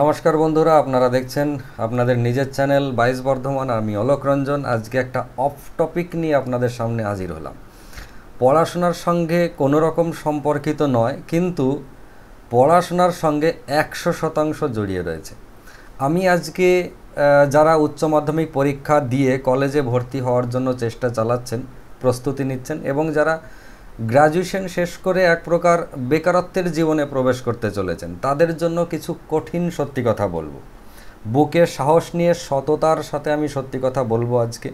নমস্কার বন্ধুরা আপনারা দেখছেন আপনাদের নিজের চ্যানেল বাইশ বর্ধমান আমি অলোক রঞ্জন আজকে একটা অফ টপিক নিয়ে আপনাদের সামনে হাজির হলাম পড়াশোনার সঙ্গে কোনো রকম সম্পর্কিত নয় কিন্তু পড়াশোনার সঙ্গে একশো শতাংশ জড়িয়ে রয়েছে আমি আজকে যারা উচ্চ মাধ্যমিক পরীক্ষা দিয়ে কলেজে ভর্তি হওয়ার জন্য চেষ্টা চালাচ্ছেন প্রস্তুতি নিচ্ছেন এবং যারা গ্রাজুয়েশন শেষ করে এক প্রকার বেকারত্বের জীবনে প্রবেশ করতে চলেছেন তাদের জন্য কিছু কঠিন সত্যি কথা বলবো বুকে সাহস নিয়ে সততার সাথে আমি সত্যি কথা বলবো আজকে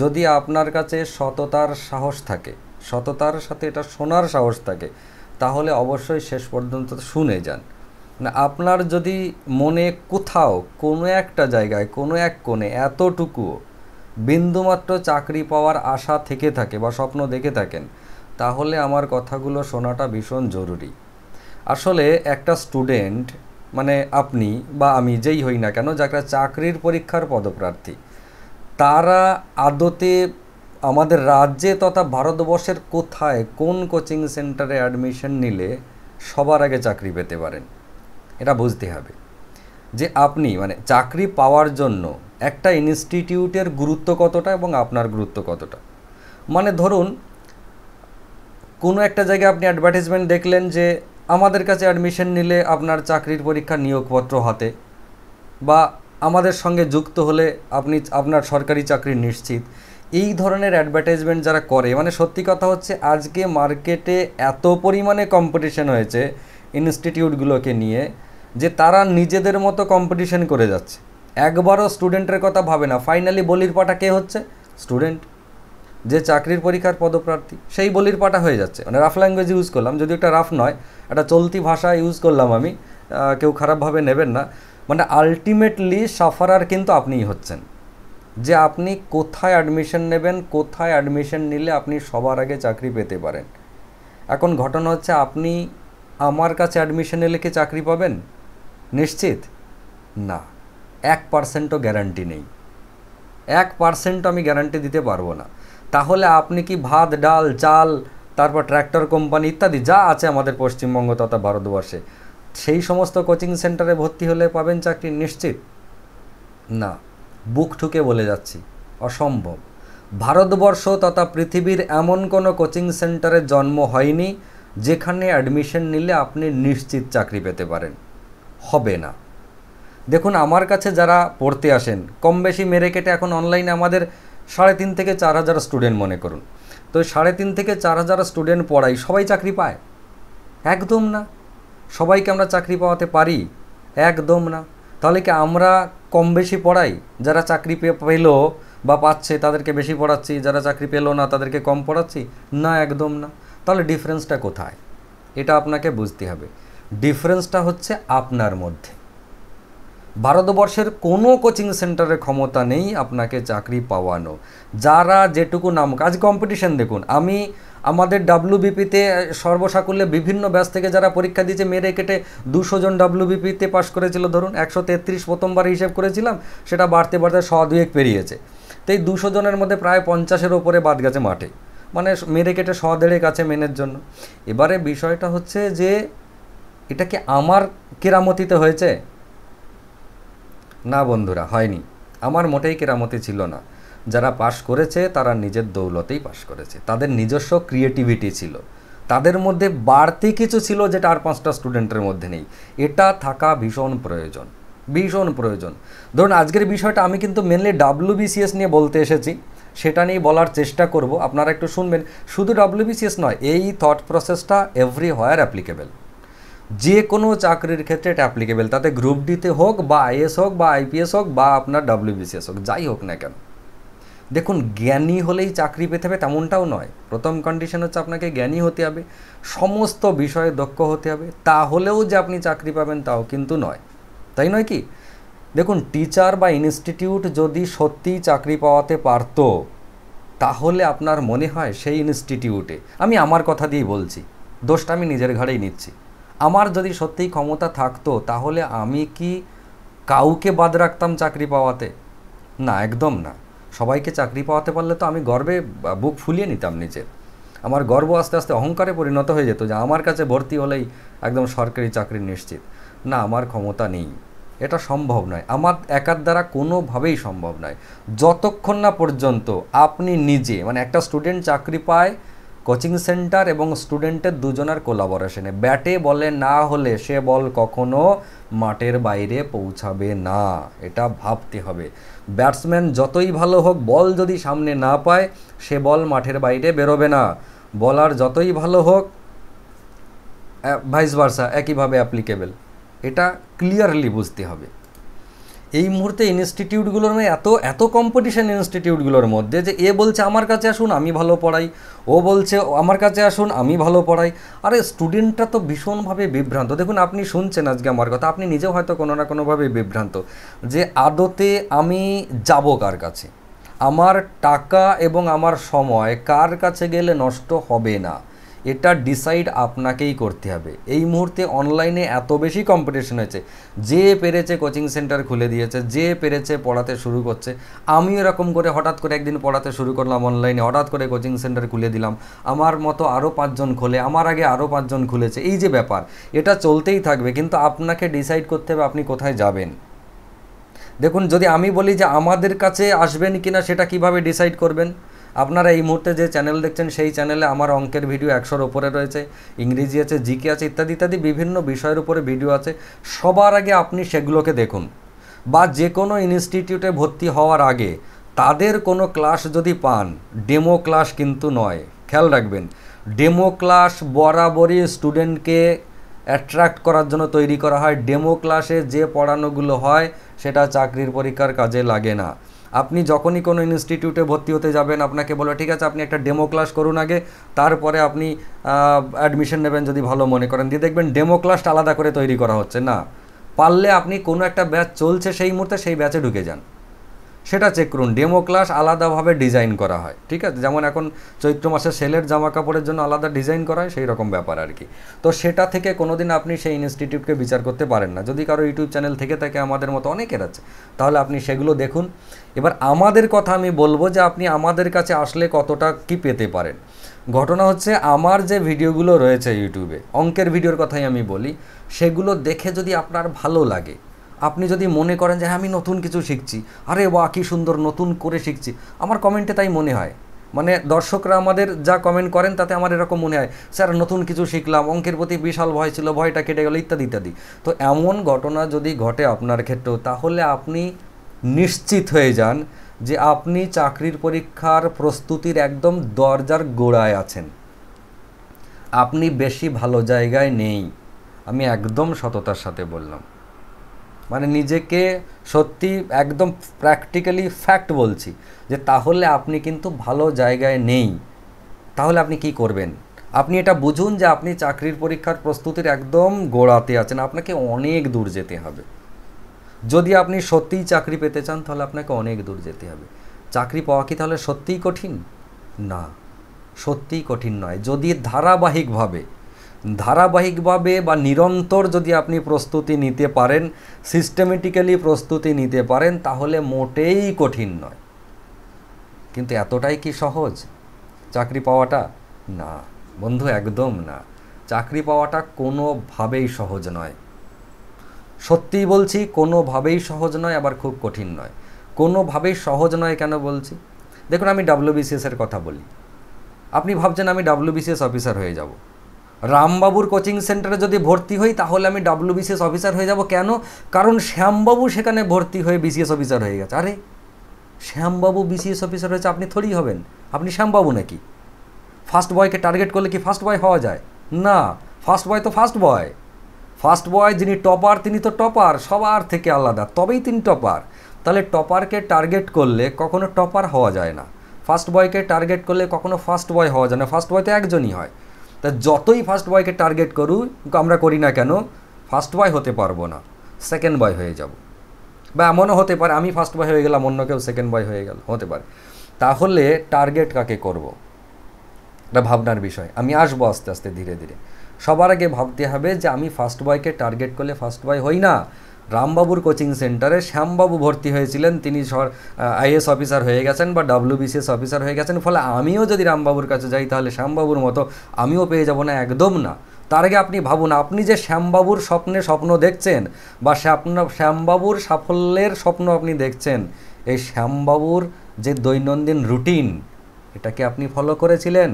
যদি আপনার কাছে সততার সাহস থাকে সততার সাথে এটা শোনার সাহস থাকে তাহলে অবশ্যই শেষ পর্যন্ত শুনে যান না আপনার যদি মনে কোথাও কোনো একটা জায়গায় কোনো এক কোণে এতটুকুও বিন্দুমাত্র চাকরি পাওয়ার আশা থেকে থাকে বা স্বপ্ন দেখে থাকেন তাহলে আমার কথাগুলো শোনাটা ভীষণ জরুরি আসলে একটা স্টুডেন্ট মানে আপনি বা আমি যেই হই না কেন যারা চাকরির পরীক্ষার পদপ্রার্থী তারা আদতে আমাদের রাজ্যে তথা ভারতবর্ষের কোথায় কোন কোচিং সেন্টারে অ্যাডমিশন নিলে সবার আগে চাকরি পেতে পারেন এটা বুঝতে হবে যে আপনি মানে চাকরি পাওয়ার জন্য একটা ইনস্টিটিউটের গুরুত্ব কতটা এবং আপনার গুরুত্ব কতটা মানে ধরুন কোনো একটা জায়গায় আপনি অ্যাডভার্টাইজমেন্ট দেখলেন যে আমাদের কাছে অ্যাডমিশন নিলে আপনার চাকরির পরীক্ষা নিয়োগপত্র হাতে বা আমাদের সঙ্গে যুক্ত হলে আপনি আপনার সরকারি চাকরি নিশ্চিত এই ধরনের অ্যাডভার্টাইজমেন্ট যারা করে মানে সত্যি কথা হচ্ছে আজকে মার্কেটে এত পরিমাণে কম্পিটিশন হয়েছে ইনস্টিটিউটগুলোকে নিয়ে যে তারা নিজেদের মতো কম্পিটিশন করে যাচ্ছে একবারও স্টুডেন্টের কথা ভাবে না ফাইনালি বলির পাটা কে হচ্ছে স্টুডেন্ট যে চাকরির পরীক্ষার পদপ্রার্থী সেই বলির পাটা হয়ে যাচ্ছে মানে রাফ ল্যাঙ্গুয়েজ ইউজ করলাম যদি একটা রাফ নয় একটা চলতি ভাষা ইউজ করলাম আমি কেউ খারাপভাবে নেবেন না মানে আলটিমেটলি সাফারার কিন্তু আপনিই হচ্ছেন যে আপনি কোথায় অ্যাডমিশন নেবেন কোথায় অ্যাডমিশন নিলে আপনি সবার আগে চাকরি পেতে পারেন এখন ঘটনা হচ্ছে আপনি আমার কাছে অ্যাডমিশন নিলে কি চাকরি পাবেন নিশ্চিত না এক পার্সেন্টও গ্যারান্টি নেই এক পার্সেন্টও আমি গ্যারান্টি দিতে পারবো না তাহলে আপনি কি ভাত ডাল চাল তারপর ট্র্যাক্টর কোম্পানি ইত্যাদি যা আছে আমাদের পশ্চিমবঙ্গ তথা ভারতবর্ষে সেই সমস্ত কোচিং সেন্টারে ভর্তি হলে পাবেন চাকরি নিশ্চিত না বুক ঠুকে বলে যাচ্ছি অসম্ভব ভারতবর্ষ তথা পৃথিবীর এমন কোনো কোচিং সেন্টারে জন্ম হয়নি যেখানে অ্যাডমিশন নিলে আপনি নিশ্চিত চাকরি পেতে পারেন হবে না দেখুন আমার কাছে যারা পড়তে আসেন কম বেশি মেরে কেটে এখন অনলাইনে আমাদের সাড়ে তিন থেকে চার হাজার স্টুডেন্ট মনে করুন তো সাড়ে তিন থেকে চার হাজার স্টুডেন্ট পড়াই সবাই চাকরি পায় একদম না সবাইকে আমরা চাকরি পাওয়াতে পারি একদম না তাহলে কি আমরা কম বেশি পড়াই যারা চাকরি পেল বা পাচ্ছে তাদেরকে বেশি পড়াচ্ছি যারা চাকরি পেলো না তাদেরকে কম পড়াচ্ছি না একদম না তাহলে ডিফারেন্সটা কোথায় এটা আপনাকে বুঝতে হবে ডিফারেন্সটা হচ্ছে আপনার মধ্যে ভারতবর্ষের কোনো কোচিং সেন্টারে ক্ষমতা নেই আপনাকে চাকরি পাওয়ানো যারা যেটুকু নাম কাজ কম্পিটিশন দেখুন আমি আমাদের ডাব্লিউবিপিতে সর্বসাকুল্যে বিভিন্ন ব্যাস থেকে যারা পরীক্ষা দিয়েছে মেরে কেটে দুশো জন ডাব্লিউবিপিতে পাশ করেছিল ধরুন একশো তেত্রিশ প্রথমবার হিসেব করেছিলাম সেটা বাড়তে বাড়তে শ দুয়েক পেরিয়েছে তো এই দুশো জনের মধ্যে প্রায় পঞ্চাশের ওপরে বাদ গেছে মাঠে মানে মেরে কেটে শ দেড়েক আছে মেনের জন্য এবারে বিষয়টা হচ্ছে যে এটা কি আমার কেরামতিতে হয়েছে না বন্ধুরা হয়নি আমার মোটেই কেরামতি ছিল না যারা পাশ করেছে তারা নিজের দৌলতেই পাশ করেছে তাদের নিজস্ব ক্রিয়েটিভিটি ছিল তাদের মধ্যে বাড়তি কিছু ছিল যেটা আর পাঁচটা স্টুডেন্টের মধ্যে নেই এটা থাকা ভীষণ প্রয়োজন ভীষণ প্রয়োজন ধরুন আজকের বিষয়টা আমি কিন্তু মেনলি ডাব্লিউ বিসিএস নিয়ে বলতে এসেছি সেটা নিয়ে বলার চেষ্টা করব আপনারা একটু শুনবেন শুধু বিসিএস নয় এই থট প্রসেসটা এভরি হোয়ার অ্যাপ্লিকেবেল যে কোনো চাকরির ক্ষেত্রে এটা অ্যাপ্লিকেবেল তাতে গ্রুপ ডিতে হোক বা আইএস হোক বা আইপিএস হোক বা আপনার ডাব্লিউবিসিএস হোক যাই হোক না কেন দেখুন জ্ঞানী হলেই চাকরি পেতে হবে তেমনটাও নয় প্রথম কন্ডিশন হচ্ছে আপনাকে জ্ঞানী হতে হবে সমস্ত বিষয়ে দক্ষ হতে হবে তাহলেও যে আপনি চাকরি পাবেন তাও কিন্তু নয় তাই নয় কি দেখুন টিচার বা ইনস্টিটিউট যদি সত্যিই চাকরি পাওয়াতে পারত তাহলে আপনার মনে হয় সেই ইনস্টিটিউটে আমি আমার কথা দিয়েই বলছি দোষটা আমি নিজের ঘাড়েই নিচ্ছি আমার যদি সত্যিই ক্ষমতা থাকতো তাহলে আমি কি কাউকে বাদ রাখতাম চাকরি পাওয়াতে না একদম না সবাইকে চাকরি পাওয়াতে পারলে তো আমি গর্বে বুক ফুলিয়ে নিতাম নিজের আমার গর্ব আস্তে আস্তে অহংকারে পরিণত হয়ে যেত যে আমার কাছে ভর্তি হলেই একদম সরকারি চাকরি নিশ্চিত না আমার ক্ষমতা নেই এটা সম্ভব নয় আমার একার দ্বারা কোনোভাবেই সম্ভব নয় যতক্ষণ না পর্যন্ত আপনি নিজে মানে একটা স্টুডেন্ট চাকরি পায় কোচিং সেন্টার এবং স্টুডেন্টের দুজনের কোলাবরেশনে ব্যাটে বলে না হলে সে বল কখনো মাঠের বাইরে পৌঁছাবে না এটা ভাবতে হবে ব্যাটসম্যান যতই ভালো হোক বল যদি সামনে না পায় সে বল মাঠের বাইরে বেরোবে না বলার যতই ভালো হোক ভাইস ভার্সা একইভাবে অ্যাপ্লিকেবেল এটা ক্লিয়ারলি বুঝতে হবে এই মুহূর্তে ইনস্টিটিউটগুলোর মধ্যে এত এত কম্পিটিশান ইনস্টিটিউটগুলোর মধ্যে যে এ বলছে আমার কাছে আসুন আমি ভালো পড়াই ও বলছে আমার কাছে আসুন আমি ভালো পড়াই আরে স্টুডেন্টরা তো ভীষণভাবে বিভ্রান্ত দেখুন আপনি শুনছেন আজকে আমার কথা আপনি নিজেও হয়তো কোনো না কোনোভাবে বিভ্রান্ত যে আদতে আমি যাব কার কাছে আমার টাকা এবং আমার সময় কার কাছে গেলে নষ্ট হবে না এটা ডিসাইড আপনাকেই করতে হবে এই মুহূর্তে অনলাইনে এত বেশি কম্পিটিশন হয়েছে যে পেরেছে কোচিং সেন্টার খুলে দিয়েছে যে পেরেছে পড়াতে শুরু করছে আমি এরকম করে হঠাৎ করে একদিন পড়াতে শুরু করলাম অনলাইনে হঠাৎ করে কোচিং সেন্টার খুলে দিলাম আমার মতো আরও পাঁচজন খোলে আমার আগে আরও পাঁচজন খুলেছে এই যে ব্যাপার এটা চলতেই থাকবে কিন্তু আপনাকে ডিসাইড করতে হবে আপনি কোথায় যাবেন দেখুন যদি আমি বলি যে আমাদের কাছে আসবেন কিনা সেটা কিভাবে ডিসাইড করবেন আপনারা এই মুহূর্তে যে চ্যানেল দেখছেন সেই চ্যানেলে আমার অঙ্কের ভিডিও একশোর ওপরে রয়েছে ইংরেজি আছে জিকে আছে ইত্যাদি ইত্যাদি বিভিন্ন বিষয়ের উপরে ভিডিও আছে সবার আগে আপনি সেগুলোকে দেখুন বা যে কোনো ইনস্টিটিউটে ভর্তি হওয়ার আগে তাদের কোনো ক্লাস যদি পান ডেমো ক্লাস কিন্তু নয় খেয়াল রাখবেন ডেমো ক্লাস বরাবরই স্টুডেন্টকে অ্যাট্রাক্ট করার জন্য তৈরি করা হয় ডেমো ক্লাসে যে পড়ানোগুলো হয় সেটা চাকরির পরীক্ষার কাজে লাগে না আপনি যখনই কোনো ইনস্টিটিউটে ভর্তি হতে যাবেন আপনাকে বলে ঠিক আছে আপনি একটা ডেমো ক্লাস করুন আগে তারপরে আপনি অ্যাডমিশন নেবেন যদি ভালো মনে করেন দিয়ে দেখবেন ডেমো ক্লাসটা আলাদা করে তৈরি করা হচ্ছে না পারলে আপনি কোনো একটা ব্যাচ চলছে সেই মুহূর্তে সেই ব্যাচে ঢুকে যান সেটা চেক করুন ডেমো ক্লাস আলাদাভাবে ডিজাইন করা হয় ঠিক আছে যেমন এখন চৈত্র মাসে সেলের জামা কাপড়ের জন্য আলাদা ডিজাইন করা হয় সেই রকম ব্যাপার আর কি তো সেটা থেকে কোনো দিন আপনি সেই ইনস্টিটিউটকে বিচার করতে পারেন না যদি কারো ইউটিউব চ্যানেল থেকে থাকে আমাদের মতো অনেকের আছে তাহলে আপনি সেগুলো দেখুন এবার আমাদের কথা আমি বলবো যে আপনি আমাদের কাছে আসলে কতটা কি পেতে পারেন ঘটনা হচ্ছে আমার যে ভিডিওগুলো রয়েছে ইউটিউবে অঙ্কের ভিডিওর কথাই আমি বলি সেগুলো দেখে যদি আপনার ভালো লাগে আপনি যদি মনে করেন যে হ্যাঁ, আমি নতুন কিছু শিখছি আরে বা কী সুন্দর নতুন করে শিখছি আমার কমেন্টে তাই মনে হয় মানে দর্শকরা আমাদের যা কমেন্ট করেন তাতে আমার এরকম মনে হয় স্যার নতুন কিছু শিখলাম অঙ্কের প্রতি বিশাল ভয় ছিল ভয়টা কেটে গেল ইত্যাদি ইত্যাদি তো এমন ঘটনা যদি ঘটে আপনার ক্ষেত্রেও তাহলে আপনি নিশ্চিত হয়ে যান যে আপনি চাকরির পরীক্ষার প্রস্তুতির একদম দরজার গোড়ায় আছেন আপনি বেশি ভালো জায়গায় নেই আমি একদম সততার সাথে বললাম মানে নিজেকে সত্যি একদম প্র্যাকটিক্যালি ফ্যাক্ট বলছি যে তাহলে আপনি কিন্তু ভালো জায়গায় নেই তাহলে আপনি কি করবেন আপনি এটা বুঝুন যে আপনি চাকরির পরীক্ষার প্রস্তুতির একদম গোড়াতে আছেন আপনাকে অনেক দূর যেতে হবে যদি আপনি সত্যিই চাকরি পেতে চান তাহলে আপনাকে অনেক দূর যেতে হবে চাকরি পাওয়া কি তাহলে সত্যিই কঠিন না সত্যিই কঠিন নয় যদি ধারাবাহিকভাবে ধারাবাহিকভাবে বা নিরন্তর যদি আপনি প্রস্তুতি নিতে পারেন সিস্টেমেটিক্যালি প্রস্তুতি নিতে পারেন তাহলে মোটেই কঠিন নয় কিন্তু এতটাই কি সহজ চাকরি পাওয়াটা না বন্ধু একদম না চাকরি পাওয়াটা কোনোভাবেই সহজ নয় সত্যিই বলছি কোনোভাবেই সহজ নয় আবার খুব কঠিন নয় কোনোভাবেই সহজ নয় কেন বলছি দেখুন আমি ডাব্লিউবিসিএসের কথা বলি আপনি ভাবছেন আমি ডাব্লিউবিসিএস অফিসার হয়ে যাব রামবাবুর কোচিং সেন্টারে যদি ভর্তি হই তাহলে আমি ডাব্লিউ বিসিএস অফিসার হয়ে যাব কেন কারণ শ্যামবাবু সেখানে ভর্তি হয়ে বিসিএস অফিসার হয়ে গেছে আরে শ্যামবাবু বিসিএস অফিসার হয়েছে আপনি থরি হবেন আপনি শ্যামবাবু নাকি ফার্স্ট বয়কে টার্গেট করলে কি ফার্স্ট বয় হওয়া যায় না ফার্স্ট বয় তো ফার্স্ট বয় ফার্স্ট বয় যিনি টপার তিনি তো টপার সবার থেকে আলাদা তবেই তিনি টপার তাহলে টপারকে টার্গেট করলে কখনো টপার হওয়া যায় না ফার্স্ট বয়কে টার্গেট করলে কখনো ফার্স্ট বয় হওয়া যায় না ফার্স্ট বয় তো একজনই হয় তা যতই ফার্স্ট বয়কে টার্গেট করুক আমরা করি না কেন ফার্স্ট বয় হতে পারবো না সেকেন্ড বয় হয়ে যাব বা এমনও হতে পারে আমি ফার্স্ট বয় হয়ে গেলাম অন্য কেউ সেকেন্ড বয় হয়ে গেল হতে পারে তাহলে টার্গেট কাকে করব। এটা ভাবনার বিষয় আমি আসবো আস্তে আস্তে ধীরে ধীরে সবার আগে ভাবতে হবে যে আমি ফার্স্ট বয়কে টার্গেট করলে ফার্স্ট বয় হই না রামবাবুর কোচিং সেন্টারে শ্যামবাবু ভর্তি হয়েছিলেন তিনি আইএস অফিসার হয়ে গেছেন বা ডাব্লিউবিসিএস অফিসার হয়ে গেছেন ফলে আমিও যদি রামবাবুর কাছে যাই তাহলে শ্যামবাবুর মতো আমিও পেয়ে যাব না একদম না তার আগে আপনি ভাবুন আপনি যে শ্যামবাবুর স্বপ্নে স্বপ্ন দেখছেন বা শ্যামবাবুর সাফল্যের স্বপ্ন আপনি দেখছেন এই শ্যামবাবুর যে দৈনন্দিন রুটিন এটাকে আপনি ফলো করেছিলেন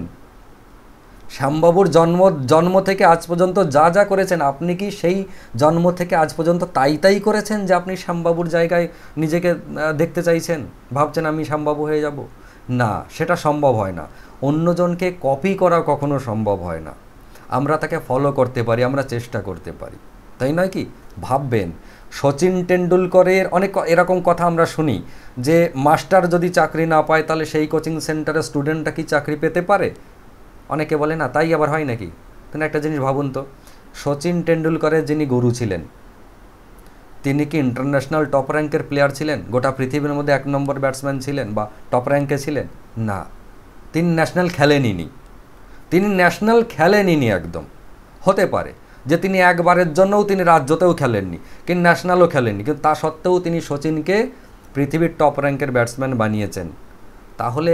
শ্যামবাবুর জন্ম জন্ম থেকে আজ পর্যন্ত যা যা করেছেন আপনি কি সেই জন্ম থেকে আজ পর্যন্ত তাই তাই করেছেন যে আপনি শ্যামবাবুর জায়গায় নিজেকে দেখতে চাইছেন ভাবছেন আমি শ্যামবাবু হয়ে যাব না সেটা সম্ভব হয় না অন্যজনকে কপি করা কখনো সম্ভব হয় না আমরা তাকে ফলো করতে পারি আমরা চেষ্টা করতে পারি তাই নয় কি ভাববেন সচিন টেন্ডুলকরের অনেক এরকম কথা আমরা শুনি যে মাস্টার যদি চাকরি না পায় তাহলে সেই কোচিং সেন্টারে স্টুডেন্টটা কি চাকরি পেতে পারে অনেকে বলে না তাই আবার হয় নাকি তিনি একটা জিনিস ভাবুন তো সচিন টেন্ডুলকারের যিনি গুরু ছিলেন তিনি কি ইন্টারন্যাশনাল টপ র্যাঙ্কের প্লেয়ার ছিলেন গোটা পৃথিবীর মধ্যে এক নম্বর ব্যাটসম্যান ছিলেন বা টপ র্যাঙ্কে ছিলেন না তিনি ন্যাশনাল খেলেনি তিনি ন্যাশনাল খেলেনি একদম হতে পারে যে তিনি একবারের জন্যও তিনি রাজ্যতেও খেলেননি কিন্তু ন্যাশনালও খেলেননি কিন্তু তা সত্ত্বেও তিনি সচিনকে পৃথিবীর টপ র্যাঙ্কের ব্যাটসম্যান বানিয়েছেন তাহলে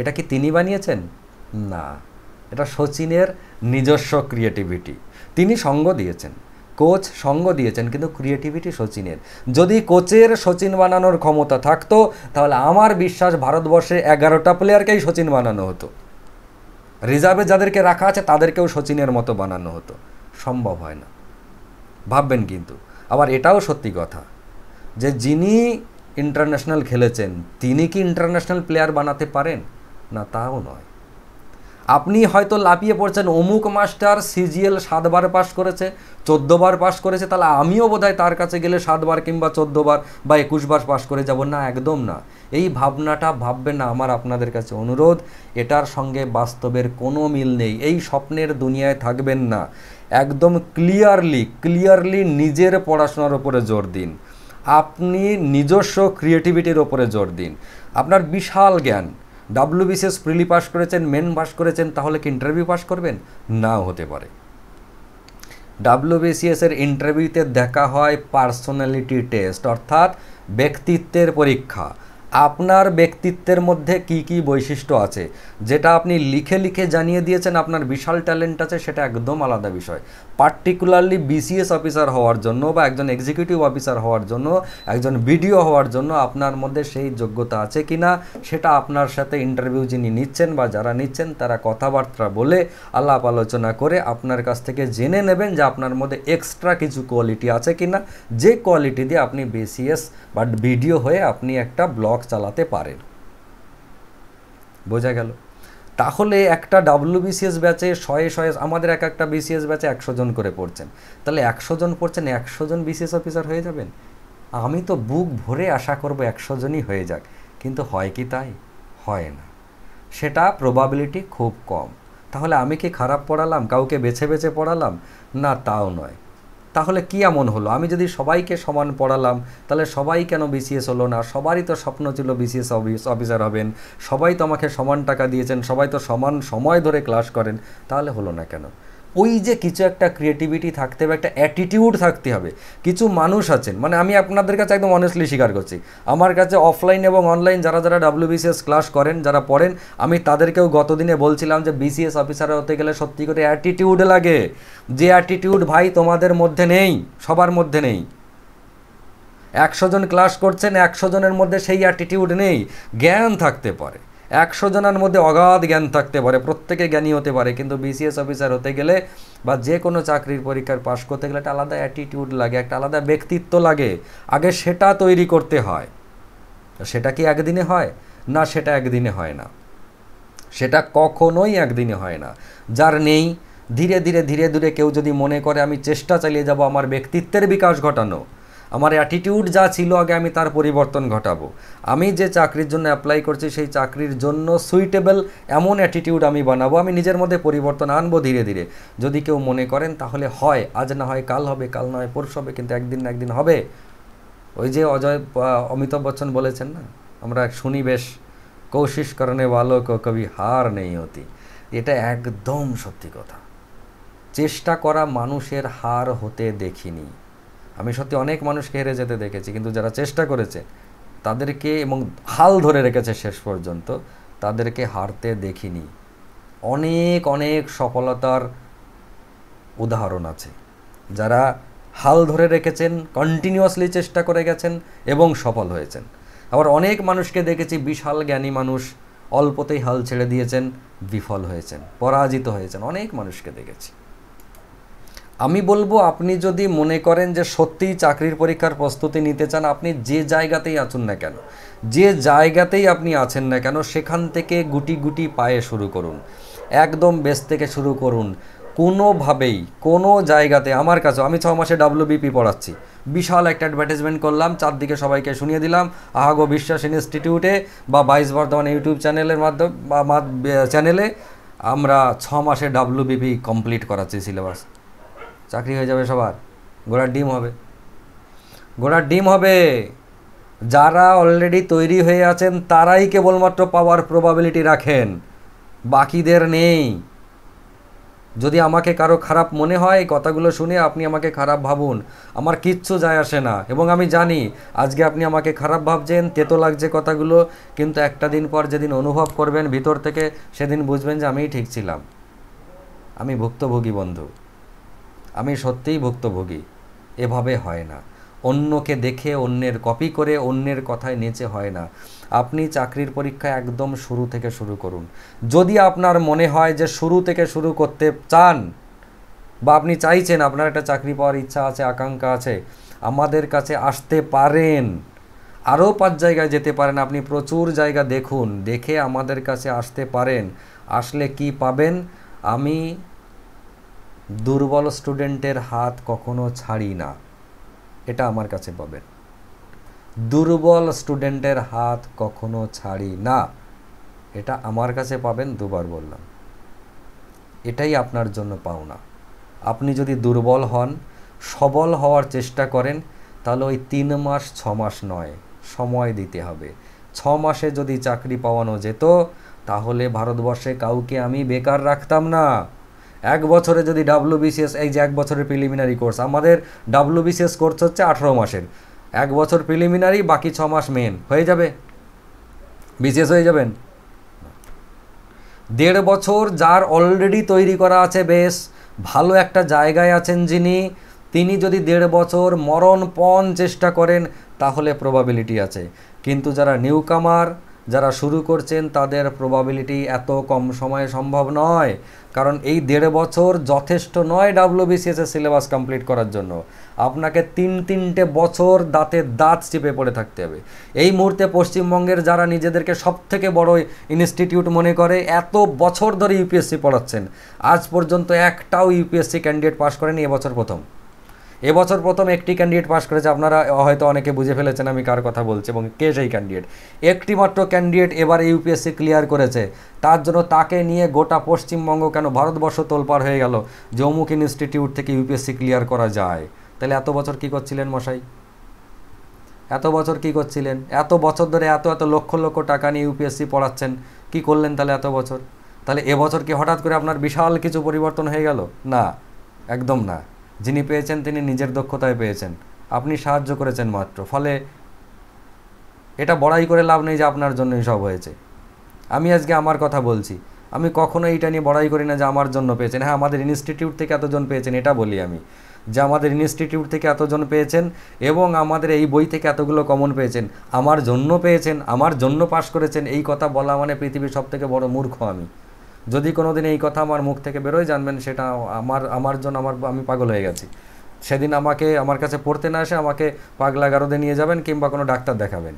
এটা কি তিনি বানিয়েছেন না এটা সচিনের নিজস্ব ক্রিয়েটিভিটি তিনি সঙ্গ দিয়েছেন কোচ সঙ্গ দিয়েছেন কিন্তু ক্রিয়েটিভিটি সচিনের যদি কোচের সচিন বানানোর ক্ষমতা থাকতো তাহলে আমার বিশ্বাস ভারতবর্ষে এগারোটা প্লেয়ারকেই সচিন বানানো হতো রিজার্ভে যাদেরকে রাখা আছে তাদেরকেও সচিনের মতো বানানো হতো সম্ভব হয় না ভাববেন কিন্তু আবার এটাও সত্যি কথা যে যিনি ইন্টারন্যাশনাল খেলেছেন তিনি কি ইন্টারন্যাশনাল প্লেয়ার বানাতে পারেন না তাও নয় আপনি হয়তো লাপিয়ে পড়ছেন অমুক মাস্টার সিজিএল সাতবার পাস করেছে চোদ্দবার পাস করেছে তাহলে আমিও বোধহয় তার কাছে গেলে সাতবার কিংবা চোদ্দবার বা একুশবার পাস করে যাব না একদম না এই ভাবনাটা ভাববেন না আমার আপনাদের কাছে অনুরোধ এটার সঙ্গে বাস্তবের কোনো মিল নেই এই স্বপ্নের দুনিয়ায় থাকবেন না একদম ক্লিয়ারলি ক্লিয়ারলি নিজের পড়াশোনার ওপরে জোর দিন আপনি নিজস্ব ক্রিয়েটিভিটির ওপরে জোর দিন আপনার বিশাল জ্ঞান ডাব্লু বিসিএস প্রিলি পাস করেছেন মেন পাস করেছেন তাহলে কি ইন্টারভিউ পাস করবেন নাও হতে পারে ডাব্লু বিসিএসের ইন্টারভিউতে দেখা হয় পার্সোনালিটি টেস্ট অর্থাৎ ব্যক্তিত্বের পরীক্ষা আপনার ব্যক্তিত্বের মধ্যে কি কি বৈশিষ্ট্য আছে যেটা আপনি লিখে লিখে জানিয়ে দিয়েছেন আপনার বিশাল ট্যালেন্ট আছে সেটা একদম আলাদা বিষয় পার্টিকুলারলি বিসিএস অফিসার হওয়ার জন্য বা একজন এক্সিকিউটিভ অফিসার হওয়ার জন্য একজন বিডিও হওয়ার জন্য আপনার মধ্যে সেই যোগ্যতা আছে কি না সেটা আপনার সাথে ইন্টারভিউ যিনি নিচ্ছেন বা যারা নিচ্ছেন তারা কথাবার্তা বলে আলাপ আলোচনা করে আপনার কাছ থেকে জেনে নেবেন যে আপনার মধ্যে এক্সট্রা কিছু কোয়ালিটি আছে কি না যে কোয়ালিটি দিয়ে আপনি বিসিএস বা বিডিও হয়ে আপনি একটা ব্লগ চালাতে পারেন বোঝা গেল তাহলে একটা ডাব্লিউ বিসিএস ব্যাচে শয়ে শয়ে আমাদের এক একটা বিসিএস ব্যাচে একশো জন করে পড়ছেন তাহলে একশো জন পড়ছেন একশো জন বিসিএস অফিসার হয়ে যাবেন আমি তো বুক ভরে আশা করব একশো জনই হয়ে যাক কিন্তু হয় কি তাই হয় না সেটা প্রবাবিলিটি খুব কম তাহলে আমি কি খারাপ পড়ালাম কাউকে বেছে বেছে পড়ালাম না তাও নয় তাহলে কী এমন হলো আমি যদি সবাইকে সমান পড়ালাম তাহলে সবাই কেন বিসিএস হলো না সবারই তো স্বপ্ন ছিল বিসিএস অফিসার হবেন সবাই তো আমাকে সমান টাকা দিয়েছেন সবাই তো সমান সময় ধরে ক্লাস করেন তাহলে হলো না কেন ওই যে কিছু একটা ক্রিয়েটিভিটি থাকতে হবে একটা অ্যাটিটিউড থাকতে হবে কিছু মানুষ আছেন মানে আমি আপনাদের কাছে একদম অনেস্টলি স্বীকার করছি আমার কাছে অফলাইন এবং অনলাইন যারা যারা বিসিএস ক্লাস করেন যারা পড়েন আমি তাদেরকেও গতদিনে বলছিলাম যে বিসিএস অফিসার হতে গেলে সত্যি করে অ্যাটিটিউড লাগে যে অ্যাটিটিউড ভাই তোমাদের মধ্যে নেই সবার মধ্যে নেই একশো জন ক্লাস করছেন একশো জনের মধ্যে সেই অ্যাটিটিউড নেই জ্ঞান থাকতে পারে একশো জনের মধ্যে অগাধ জ্ঞান থাকতে পারে প্রত্যেকে জ্ঞানী হতে পারে কিন্তু বিসিএস অফিসার হতে গেলে বা যে কোনো চাকরির পরীক্ষার পাশ করতে গেলে একটা আলাদা অ্যাটিটিউড লাগে একটা আলাদা ব্যক্তিত্ব লাগে আগে সেটা তৈরি করতে হয় সেটা কি একদিনে হয় না সেটা একদিনে হয় না সেটা কখনোই একদিনে হয় না যার নেই ধীরে ধীরে ধীরে ধীরে কেউ যদি মনে করে আমি চেষ্টা চালিয়ে যাব আমার ব্যক্তিত্বের বিকাশ ঘটানো আমার অ্যাটিটিউড যা ছিল আগে আমি তার পরিবর্তন ঘটাবো আমি যে চাকরির জন্য অ্যাপ্লাই করছি সেই চাকরির জন্য সুইটেবল এমন অ্যাটিটিউড আমি বানাবো আমি নিজের মধ্যে পরিবর্তন আনবো ধীরে ধীরে যদি কেউ মনে করেন তাহলে হয় আজ না হয় কাল হবে কাল না হয় পরশু হবে কিন্তু একদিন না একদিন হবে ওই যে অজয় অমিতাভ বচ্চন বলেছেন না আমরা শুনি বেশ কৌশিস করণে বালো কবি হার নেই অতি এটা একদম সত্যি কথা চেষ্টা করা মানুষের হার হতে দেখিনি আমি সত্যি অনেক মানুষকে হেরে যেতে দেখেছি কিন্তু যারা চেষ্টা করেছে তাদেরকে এবং হাল ধরে রেখেছে শেষ পর্যন্ত তাদেরকে হারতে দেখিনি অনেক অনেক সফলতার উদাহরণ আছে যারা হাল ধরে রেখেছেন কন্টিনিউয়াসলি চেষ্টা করে গেছেন এবং সফল হয়েছেন আবার অনেক মানুষকে দেখেছি বিশাল জ্ঞানী মানুষ অল্পতেই হাল ছেড়ে দিয়েছেন বিফল হয়েছেন পরাজিত হয়েছেন অনেক মানুষকে দেখেছি আমি বলবো আপনি যদি মনে করেন যে সত্যিই চাকরির পরীক্ষার প্রস্তুতি নিতে চান আপনি যে জায়গাতেই আছেন না কেন যে জায়গাতেই আপনি আছেন না কেন সেখান থেকে গুটি গুটি পায়ে শুরু করুন একদম বেস থেকে শুরু করুন কোনোভাবেই কোনো জায়গাতে আমার কাছে আমি ছ মাসে ডাব্লিউবিপি পড়াচ্ছি বিশাল একটা অ্যাডভার্টাইজমেন্ট করলাম চারদিকে সবাইকে শুনিয়ে দিলাম আহাগো বিশ্বাস ইনস্টিটিউটে বা বাইশ বর্ধমান ইউটিউব চ্যানেলের মাধ্যমে বা চ্যানেলে আমরা ছ মাসে ডাব্লিউবিপি কমপ্লিট করাচ্ছি সিলেবাস চাকরি হয়ে যাবে সবার গোড়ার ডিম হবে গোড়ার ডিম হবে যারা অলরেডি তৈরি হয়ে আছেন তারাই কেবলমাত্র পাওয়ার প্রবাবিলিটি রাখেন বাকিদের নেই যদি আমাকে কারো খারাপ মনে হয় এই কথাগুলো শুনে আপনি আমাকে খারাপ ভাবুন আমার কিচ্ছু যায় আসে না এবং আমি জানি আজকে আপনি আমাকে খারাপ ভাবছেন তেতো লাগছে কথাগুলো কিন্তু একটা দিন পর যেদিন অনুভব করবেন ভিতর থেকে সেদিন বুঝবেন যে আমিই ঠিক ছিলাম আমি ভুক্তভোগী বন্ধু আমি সত্যিই ভুক্তভোগী এভাবে হয় না অন্যকে দেখে অন্যের কপি করে অন্যের কথায় নেচে হয় না আপনি চাকরির পরীক্ষা একদম শুরু থেকে শুরু করুন যদি আপনার মনে হয় যে শুরু থেকে শুরু করতে চান বা আপনি চাইছেন আপনার একটা চাকরি পাওয়ার ইচ্ছা আছে আকাঙ্ক্ষা আছে আমাদের কাছে আসতে পারেন আরও পাঁচ জায়গায় যেতে পারেন আপনি প্রচুর জায়গা দেখুন দেখে আমাদের কাছে আসতে পারেন আসলে কি পাবেন আমি দুর্বল স্টুডেন্টের হাত কখনো ছাড়ি না এটা আমার কাছে পাবেন দুর্বল স্টুডেন্টের হাত কখনো ছাড়ি না এটা আমার কাছে পাবেন দুবার বললাম এটাই আপনার জন্য পাওনা আপনি যদি দুর্বল হন সবল হওয়ার চেষ্টা করেন তাহলে ওই তিন মাস ছ মাস নয় সময় দিতে হবে ছ মাসে যদি চাকরি পাওয়ানো যেত তাহলে ভারতবর্ষে কাউকে আমি বেকার রাখতাম না এক বছরে যদি ডাব্লিউ বিসিএস এই যে এক বছরের প্রিলিমিনারি কোর্স আমাদের ডাব্লিউ বিসিএস কোর্স হচ্ছে আঠারো মাসের এক বছর প্রিলিমিনারি বাকি ছ মাস মেন হয়ে যাবে বিসিএস হয়ে যাবেন দেড় বছর যার অলরেডি তৈরি করা আছে বেশ ভালো একটা জায়গায় আছেন যিনি তিনি যদি দেড় বছর মরণপণ চেষ্টা করেন তাহলে প্রবাবিলিটি আছে কিন্তু যারা নিউ কামার যারা শুরু করছেন তাদের প্রবাবিলিটি এত কম সময়ে সম্ভব নয় কারণ এই দেড় বছর যথেষ্ট নয় ডাব্লিউবিসিএসের সিলেবাস কমপ্লিট করার জন্য আপনাকে তিন তিনটে বছর দাঁতে দাঁত চিপে পড়ে থাকতে হবে এই মুহূর্তে পশ্চিমবঙ্গের যারা নিজেদেরকে সব থেকে বড় ইনস্টিটিউট মনে করে এত বছর ধরে ইউপিএসসি পড়াচ্ছেন আজ পর্যন্ত একটাও ইউপিএসসি ক্যান্ডিডেট পাশ করেনি এবছর প্রথম এবছর প্রথম একটি ক্যান্ডিডেট পাশ করেছে আপনারা হয়তো অনেকে বুঝে ফেলেছেন আমি কার কথা বলছি এবং কে সেই ক্যান্ডিডেট একটি মাত্র ক্যান্ডিডেট এবার ইউপিএসসি ক্লিয়ার করেছে তার জন্য তাকে নিয়ে গোটা পশ্চিমবঙ্গ কেন ভারতবর্ষ তোলপার হয়ে গেল জমুক ইনস্টিটিউট থেকে ইউপিএসসি ক্লিয়ার করা যায় তাহলে এত বছর কি করছিলেন মশাই এত বছর কি করছিলেন এত বছর ধরে এত এত লক্ষ লক্ষ টাকা নিয়ে ইউপিএসসি পড়াচ্ছেন কি করলেন তাহলে এত বছর তাহলে এবছর কি হঠাৎ করে আপনার বিশাল কিছু পরিবর্তন হয়ে গেল না একদম না যিনি পেয়েছেন তিনি নিজের দক্ষতায় পেয়েছেন আপনি সাহায্য করেছেন মাত্র ফলে এটা বড়াই করে লাভ নেই যে আপনার জন্যই সব হয়েছে আমি আজকে আমার কথা বলছি আমি কখনো এইটা নিয়ে বড়াই করি না যে আমার জন্য পেয়েছেন হ্যাঁ আমাদের ইনস্টিটিউট থেকে এতজন পেয়েছেন এটা বলি আমি যে আমাদের ইনস্টিটিউট থেকে এতজন পেয়েছেন এবং আমাদের এই বই থেকে এতগুলো কমন পেয়েছেন আমার জন্য পেয়েছেন আমার জন্য পাশ করেছেন এই কথা বলা মানে পৃথিবীর সবথেকে বড় মূর্খ আমি যদি কোনো দিন এই কথা আমার মুখ থেকে বেরোয় জানবেন সেটা আমার আমার জন্য আমার আমি পাগল হয়ে গেছি সেদিন আমাকে আমার কাছে পড়তে না আসে আমাকে পাগলা গারদে নিয়ে যাবেন কিংবা কোনো ডাক্তার দেখাবেন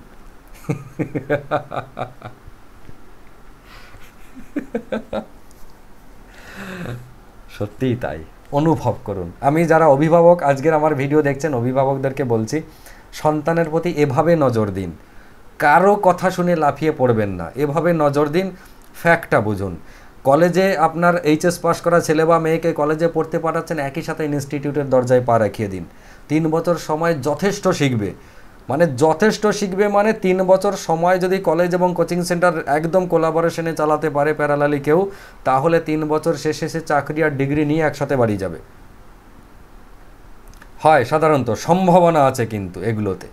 সত্যিই তাই অনুভব করুন আমি যারা অভিভাবক আজকের আমার ভিডিও দেখছেন অভিভাবকদেরকে বলছি সন্তানের প্রতি এভাবে নজর দিন কারো কথা শুনে লাফিয়ে পড়বেন না এভাবে নজর দিন ফ্যাক্টটা বুঝুন কলেজে আপনার এইচএস পাশ করা ছেলে বা মেয়েকে কলেজে পড়তে পাঠাচ্ছেন একই সাথে ইনস্টিটিউটের দরজায় পা রাখিয়ে দিন তিন বছর সময় যথেষ্ট শিখবে মানে যথেষ্ট শিখবে মানে তিন বছর সময় যদি কলেজ এবং কোচিং সেন্টার একদম কোলাবোরেশনে চালাতে পারে প্যারালালি কেউ তাহলে তিন বছর শেষে সে চাকরি আর ডিগ্রি নিয়ে একসাথে বাড়ি যাবে হয় সাধারণত সম্ভাবনা আছে কিন্তু এগুলোতে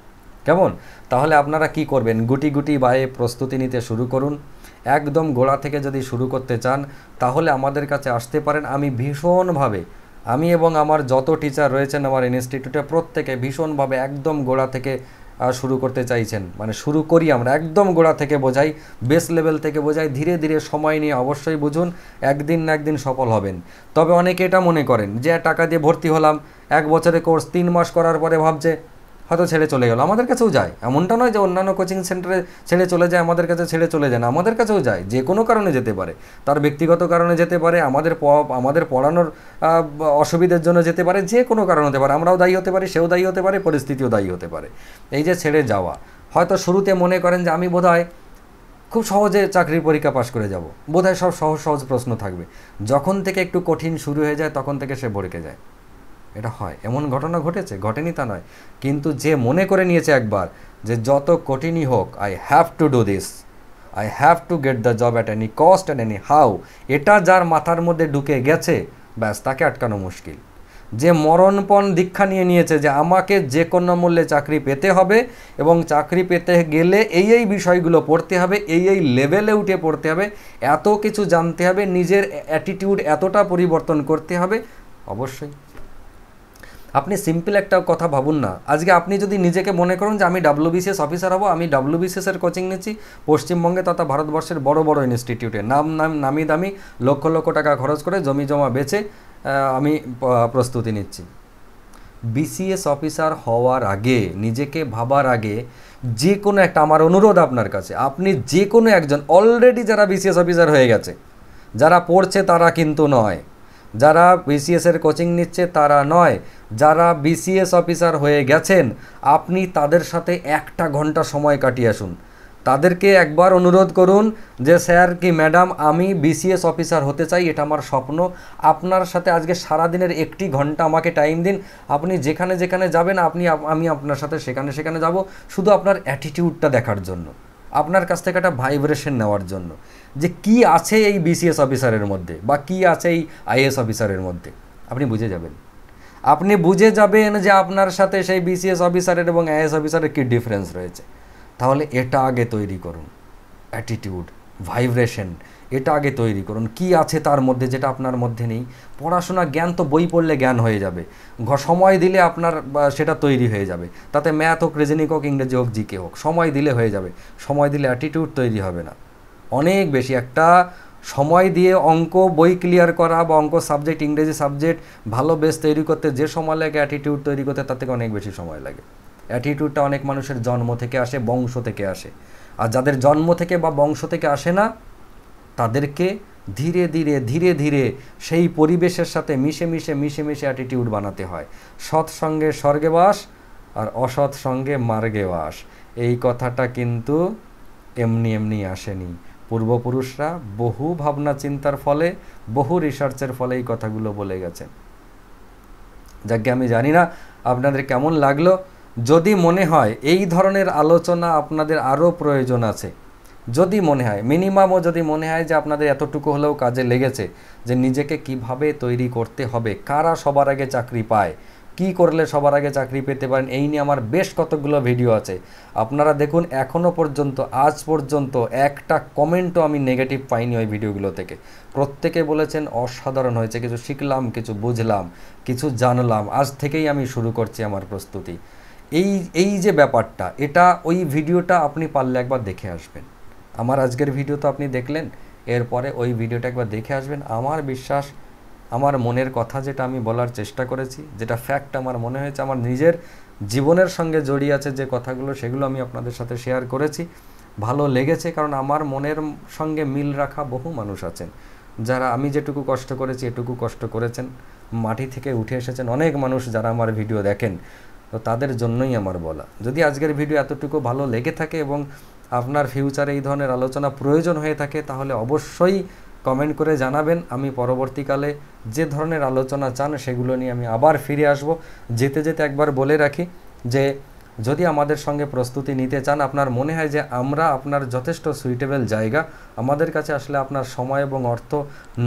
কেমন তাহলে আপনারা কি করবেন গুটি গুটি বায়ে প্রস্তুতি নিতে শুরু করুন একদম গোড়া থেকে যদি শুরু করতে চান তাহলে আমাদের কাছে আসতে পারেন আমি ভীষণভাবে আমি এবং আমার যত টিচার রয়েছেন আমার ইনস্টিটিউটে প্রত্যেকে ভীষণভাবে একদম গোড়া থেকে শুরু করতে চাইছেন মানে শুরু করি আমরা একদম গোড়া থেকে বোঝাই বেস লেভেল থেকে বোঝাই ধীরে ধীরে সময় নিয়ে অবশ্যই বুঝুন একদিন না একদিন সফল হবেন তবে অনেকে এটা মনে করেন যে টাকা দিয়ে ভর্তি হলাম এক বছরে কোর্স তিন মাস করার পরে ভাবছে হয়তো ছেড়ে চলে গেল আমাদের কাছেও যায় এমনটা নয় যে অন্যান্য কোচিং সেন্টারে ছেড়ে চলে যায় আমাদের কাছে ছেড়ে চলে যায় না আমাদের কাছেও যায় যে কোনো কারণে যেতে পারে তার ব্যক্তিগত কারণে যেতে পারে আমাদের আমাদের পড়ানোর অসুবিধার জন্য যেতে পারে যে কোনো কারণ হতে পারে আমরাও দায়ী হতে পারি সেও দায়ী হতে পারে পরিস্থিতিও দায়ী হতে পারে এই যে ছেড়ে যাওয়া হয়তো শুরুতে মনে করেন যে আমি বোধ খুব সহজে চাকরির পরীক্ষা পাশ করে যাব বোধ সব সহজ সহজ প্রশ্ন থাকবে যখন থেকে একটু কঠিন শুরু হয়ে যায় তখন থেকে সে ভরকে যায় এটা হয় এমন ঘটনা ঘটেছে ঘটেনি তা নয় কিন্তু যে মনে করে নিয়েছে একবার যে যত কঠিনই হোক I have to do this I have to get the job at any cost at any how এটা যার মাথার মধ্যে ঢুকে গেছে ব্যাস তাকে আটকানো মুশকিল যে মরণপণ দীক্ষা নিয়ে নিয়েছে যে আমাকে যে কোনো মূল্যে চাকরি পেতে হবে এবং চাকরি পেতে গেলে এই এই বিষয়গুলো পড়তে হবে এই এই লেভেলে উঠে পড়তে হবে এত কিছু জানতে হবে নিজের অ্যাটিটিউড এতটা পরিবর্তন করতে হবে অবশ্যই আপনি সিম্পল একটা কথা ভাবুন না আজকে আপনি যদি নিজেকে মনে করুন যে আমি বিসিএস অফিসার হব আমি বিসিএসের কোচিং নিচ্ছি পশ্চিমবঙ্গে তথা ভারতবর্ষের বড় বড় ইনস্টিটিউটে নাম নাম নামি দামি লক্ষ লক্ষ টাকা খরচ করে জমি জমা বেচে আমি প্রস্তুতি নিচ্ছি বিসিএস অফিসার হওয়ার আগে নিজেকে ভাবার আগে যে কোনো একটা আমার অনুরোধ আপনার কাছে আপনি যে কোনো একজন অলরেডি যারা বিসিএস অফিসার হয়ে গেছে যারা পড়ছে তারা কিন্তু নয় যারা বিসিএসের কোচিং নিচ্ছে তারা নয় যারা বিসিএস অফিসার হয়ে গেছেন আপনি তাদের সাথে একটা ঘন্টা সময় কাটিয়ে আসুন তাদেরকে একবার অনুরোধ করুন যে স্যার কি ম্যাডাম আমি বিসিএস অফিসার হতে চাই এটা আমার স্বপ্ন আপনার সাথে আজকে সারাদিনের একটি ঘন্টা আমাকে টাইম দিন আপনি যেখানে যেখানে যাবেন আপনি আমি আপনার সাথে সেখানে সেখানে যাব শুধু আপনার অ্যাটিটিউডটা দেখার জন্য আপনার কাছ থেকে একটা ভাইব্রেশন নেওয়ার জন্য যে কি আছে এই বিসিএস অফিসারের মধ্যে বা কি আছে এই আইএস অফিসারের মধ্যে আপনি বুঝে যাবেন আপনি বুঝে যাবেন যে আপনার সাথে সেই বিসিএস অফিসারের এবং আইএস অফিসারের কী ডিফারেন্স রয়েছে তাহলে এটা আগে তৈরি করুন অ্যাটিটিউড ভাইব্রেশন এটা আগে তৈরি করুন কি আছে তার মধ্যে যেটা আপনার মধ্যে নেই পড়াশোনা জ্ঞান তো বই পড়লে জ্ঞান হয়ে যাবে সময় দিলে আপনার সেটা তৈরি হয়ে যাবে তাতে ম্যাথ হোক রিজনিং হোক ইংরেজি হোক জিকে হোক সময় দিলে হয়ে যাবে সময় দিলে অ্যাটিটিউড তৈরি হবে না অনেক বেশি একটা সময় দিয়ে অঙ্ক বই ক্লিয়ার করা বা অঙ্ক সাবজেক্ট ইংরেজি সাবজেক্ট ভালো বেস তৈরি করতে যে সময় লাগে অ্যাটিটিউড তৈরি করতে তার থেকে অনেক বেশি সময় লাগে অ্যাটিটিউডটা অনেক মানুষের জন্ম থেকে আসে বংশ থেকে আসে আর যাদের জন্ম থেকে বা বংশ থেকে আসে না তাদেরকে ধীরে ধীরে ধীরে ধীরে সেই পরিবেশের সাথে মিশে মিশে মিশে মিশে অ্যাটিটিউড বানাতে হয় সৎ সঙ্গে স্বর্গে বাস আর অসৎ সঙ্গে মার্গে বাস এই কথাটা কিন্তু এমনি এমনি আসেনি পূর্বপুরুষরা বহু ভাবনা চিন্তার ফলে বহু রিসার্চের ফলে এই কথাগুলো বলে গেছেন যাকে আমি জানি না আপনাদের কেমন লাগলো যদি মনে হয় এই ধরনের আলোচনা আপনাদের আরও প্রয়োজন আছে যদি মনে হয় মিনিমামও যদি মনে হয় যে আপনাদের এতটুকু হলেও কাজে লেগেছে যে নিজেকে কিভাবে তৈরি করতে হবে কারা সবার আগে চাকরি পায় কি করলে সবার আগে চাকরি পেতে পারেন এই নিয়ে আমার বেশ কতগুলো ভিডিও আছে আপনারা দেখুন এখনও পর্যন্ত আজ পর্যন্ত একটা কমেন্টও আমি নেগেটিভ পাইনি ওই ভিডিওগুলো থেকে প্রত্যেকে বলেছেন অসাধারণ হয়েছে কিছু শিখলাম কিছু বুঝলাম কিছু জানলাম আজ থেকেই আমি শুরু করছি আমার প্রস্তুতি এই এই যে ব্যাপারটা এটা ওই ভিডিওটা আপনি পারলে একবার দেখে আসবেন আমার আজকের ভিডিও তো আপনি দেখলেন এরপরে ওই ভিডিওটা একবার দেখে আসবেন আমার বিশ্বাস আমার মনের কথা যেটা আমি বলার চেষ্টা করেছি যেটা ফ্যাক্ট আমার মনে হয়েছে আমার নিজের জীবনের সঙ্গে জড়িয়ে আছে যে কথাগুলো সেগুলো আমি আপনাদের সাথে শেয়ার করেছি ভালো লেগেছে কারণ আমার মনের সঙ্গে মিল রাখা বহু মানুষ আছেন যারা আমি যেটুকু কষ্ট করেছি এটুকু কষ্ট করেছেন মাটি থেকে উঠে এসেছেন অনেক মানুষ যারা আমার ভিডিও দেখেন তো তাদের জন্যই আমার বলা যদি আজকের ভিডিও এতটুকু ভালো লেগে থাকে এবং আপনার ফিউচারে এই ধরনের আলোচনা প্রয়োজন হয়ে থাকে তাহলে অবশ্যই কমেন্ট করে জানাবেন আমি পরবর্তীকালে যে ধরনের আলোচনা চান সেগুলো নিয়ে আমি আবার ফিরে আসব যেতে যেতে একবার বলে রাখি যে যদি আমাদের সঙ্গে প্রস্তুতি নিতে চান আপনার মনে হয় যে আমরা আপনার যথেষ্ট সুইটেবল জায়গা আমাদের কাছে আসলে আপনার সময় এবং অর্থ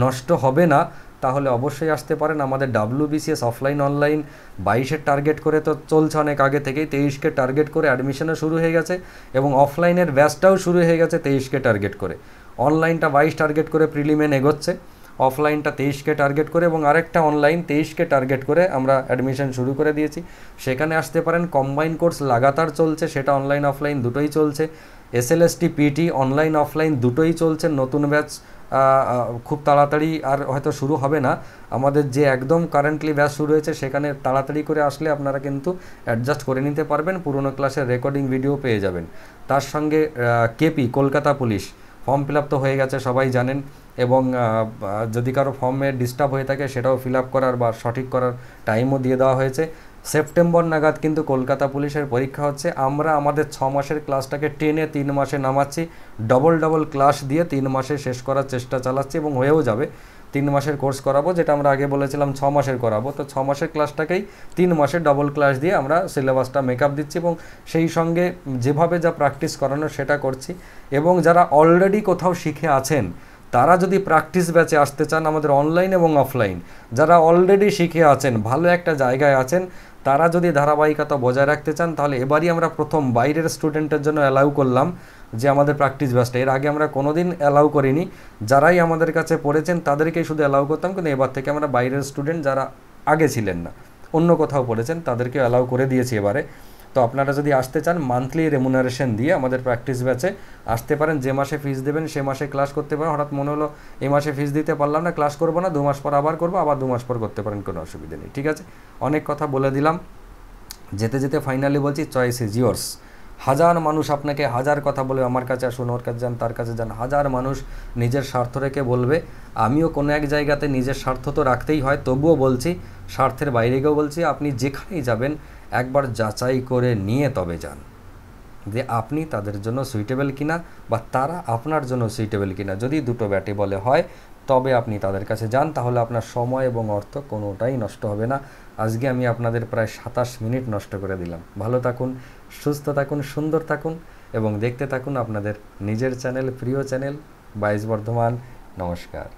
নষ্ট হবে না তাহলে অবশ্যই আসতে পারেন আমাদের ডাব্লু বিসিএস অফলাইন অনলাইন বাইশের টার্গেট করে তো চলছে অনেক আগে থেকেই তেইশকে টার্গেট করে অ্যাডমিশনও শুরু হয়ে গেছে এবং অফলাইনের ব্যাচটাও শুরু হয়ে গেছে তেইশকে টার্গেট করে অনলাইনটা বাইশ টার্গেট করে প্রিলিমেন এগোচ্ছে অফলাইনটা তেইশকে টার্গেট করে এবং আরেকটা অনলাইন তেইশকে টার্গেট করে আমরা অ্যাডমিশন শুরু করে দিয়েছি সেখানে আসতে পারেন কম্বাইন কোর্স লাগাতার চলছে সেটা অনলাইন অফলাইন দুটোই চলছে S S L T PT online offline দুটোই চলছে নতুন ব্যাচ খুব তাড়াতাড়ি আর হয়তো শুরু হবে না আমাদের যে একদম কারেন্টলি ব্যাচ শুরু হয়েছে সেখানে তাড়াতাড়ি করে আসলে আপনারা কিন্তু অ্যাডজাস্ট করে নিতে পারবেন পুরনো ক্লাসের রেকর্ডিং ভিডিও পেয়ে যাবেন তার সঙ্গে KP Kolkata police form fill তো হয়ে গেছে সবাই জানেন এবং যদি কারো ফর্মে ডিস্টার্ব হয়ে থাকে সেটাও ফিল করার বা সঠিক করার টাইমও দিয়ে দেওয়া হয়েছে সেপ্টেম্বর নাগাদ কিন্তু কলকাতা পুলিশের পরীক্ষা হচ্ছে আমরা আমাদের ছ মাসের ক্লাসটাকে টেনে তিন মাসে নামাচ্ছি ডবল ডবল ক্লাস দিয়ে তিন মাসে শেষ করার চেষ্টা চালাচ্ছি এবং হয়েও যাবে তিন মাসের কোর্স করাবো যেটা আমরা আগে বলেছিলাম ছ মাসের করাবো তো ছ মাসের ক্লাসটাকেই তিন মাসে ডবল ক্লাস দিয়ে আমরা সিলেবাসটা মেকআপ দিচ্ছি এবং সেই সঙ্গে যেভাবে যা প্র্যাকটিস করানো সেটা করছি এবং যারা অলরেডি কোথাও শিখে আছেন তারা যদি প্র্যাকটিস ব্যাচে আসতে চান আমাদের অনলাইন এবং অফলাইন যারা অলরেডি শিখে আছেন ভালো একটা জায়গায় আছেন তারা যদি ধারাবাহিকতা বজায় রাখতে চান তাহলে এবারই আমরা প্রথম বাইরের স্টুডেন্টের জন্য অ্যালাউ করলাম যে আমাদের প্র্যাকটিস ব্যাচটা এর আগে আমরা কোনো দিন অ্যালাউ করিনি যারাই আমাদের কাছে পড়েছেন তাদেরকেই শুধু অ্যালাউ করতাম কিন্তু এবার থেকে আমরা বাইরের স্টুডেন্ট যারা আগে ছিলেন না অন্য কোথাও পড়েছেন তাদেরকে অ্যালাউ করে দিয়েছি এবারে তো আপনারা যদি আসতে চান মান্থলি রেমুনারেশন দিয়ে আমাদের প্র্যাকটিস ব্যাচে আসতে পারেন যে মাসে ফিস দেবেন সে মাসে ক্লাস করতে পারেন হঠাৎ মনে হলো এই মাসে ফিস দিতে পারলাম না ক্লাস করবো না দু মাস পর আবার করবো আবার দু মাস পর করতে পারেন কোনো অসুবিধা নেই ঠিক আছে অনেক কথা বলে দিলাম যেতে যেতে ফাইনালি বলছি চয়েস ইজ ইয়োর্স হাজার মানুষ আপনাকে হাজার কথা বলবে আমার কাছে আসুন ওর কাছে যান তার কাছে যান হাজার মানুষ নিজের স্বার্থ রেখে বলবে আমিও কোনো এক জায়গাতে নিজের স্বার্থ তো রাখতেই হয় তবুও বলছি স্বার্থের বাইরে গিয়েও বলছি আপনি যেখানেই যাবেন একবার যাচাই করে নিয়ে তবে যান যে আপনি তাদের জন্য সুইটেবল কিনা বা তারা আপনার জন্য সুইটেবল কিনা যদি দুটো ব্যাটে বলে হয় তবে আপনি তাদের কাছে যান তাহলে আপনার সময় এবং অর্থ কোনোটাই নষ্ট হবে না আজকে আমি আপনাদের প্রায় সাতাশ মিনিট নষ্ট করে দিলাম ভালো থাকুন সুস্থ থাকুন সুন্দর থাকুন এবং দেখতে থাকুন আপনাদের নিজের চ্যানেল প্রিয় চ্যানেল বাইশ বর্ধমান নমস্কার